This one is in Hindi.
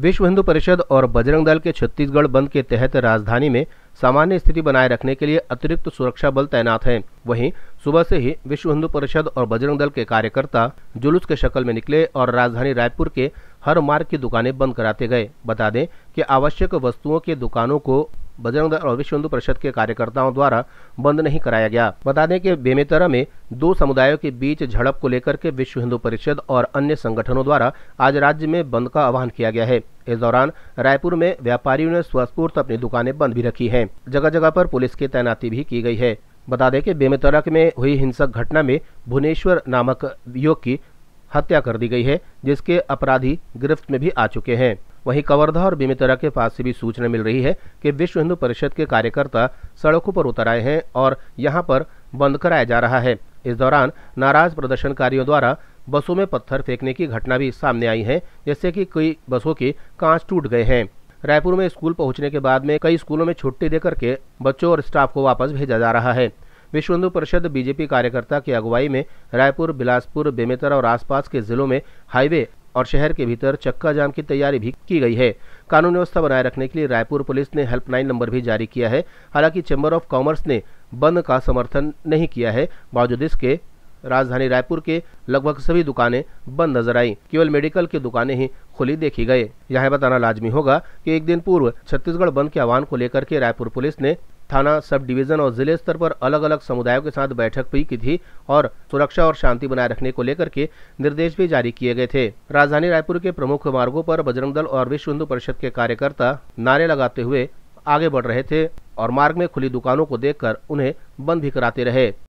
विश्व हिंदू परिषद और बजरंग दल के छत्तीसगढ़ बंद के तहत राजधानी में सामान्य स्थिति बनाए रखने के लिए अतिरिक्त सुरक्षा बल तैनात हैं वहीं सुबह से ही विश्व हिंदू परिषद और बजरंग दल के कार्यकर्ता जुलूस के शक्ल में निकले और राजधानी रायपुर के हर मार्ग की दुकानें बंद कराते गए बता दें कि आवश्यक वस्तुओं की दुकानों को बजरंग दल और विश्व हिंदू परिषद के कार्यकर्ताओं द्वारा बंद नहीं कराया गया बता दें कि बेमेतरा में दो समुदायों के बीच झड़प को लेकर के विश्व हिंदू परिषद और अन्य संगठनों द्वारा आज राज्य में बंद का आह्वान किया गया है इस दौरान रायपुर में व्यापारियों ने स्वस्फूर्त अपनी दुकानें बंद भी रखी हैं जगह जगह पर पुलिस की तैनाती भी की गई है बता दें कि बेमेतरक में हुई हिंसक घटना में भुवनेश्वर नामक युवक की हत्या कर दी गई है जिसके अपराधी गिरफ्त में भी आ चुके हैं वहीं कवर्धा और बेमेतरा के पास से भी सूचना मिल रही है कि विश्व हिंदू परिषद के कार्यकर्ता सड़कों पर उतर आए हैं और यहां पर बंद कराया जा रहा है इस दौरान नाराज प्रदर्शनकारियों द्वारा बसों में पत्थर फेंकने की घटना भी सामने आई है जैसे कि कई बसों के कांच टूट गए हैं रायपुर में स्कूल पहुंचने के बाद में कई स्कूलों में छुट्टी देकर के बच्चों और स्टाफ को वापस भेजा जा रहा है विश्व हिंदू परिषद बीजेपी कार्यकर्ता की अगुवाई में रायपुर बिलासपुर बेमेतरा और आसपास के जिलों में हाईवे और शहर के भीतर चक्का जाम की तैयारी भी की गई है कानून व्यवस्था बनाए रखने के लिए रायपुर पुलिस ने हेल्पलाइन नंबर भी जारी किया है हालांकि चैम्बर ऑफ कॉमर्स ने बंद का समर्थन नहीं किया है बावजूद इसके राजधानी रायपुर के लगभग सभी दुकानें बंद नजर आई केवल मेडिकल की दुकानें ही खुली देखी गए यह बताना लाजमी होगा कि एक दिन पूर्व छत्तीसगढ़ बंद के आह्वान को लेकर के रायपुर पुलिस ने थाना सब डिवीजन और जिले स्तर पर अलग अलग समुदायों के साथ बैठक भी की थी और सुरक्षा और शांति बनाए रखने को लेकर के निर्देश भी जारी किए गए थे राजधानी रायपुर के प्रमुख मार्गो पर बजरंग दल और विश्व हिंदू परिषद के कार्यकर्ता नारे लगाते हुए आगे बढ़ रहे थे और मार्ग में खुली दुकानों को देखकर उन्हें बंद भी कराते रहे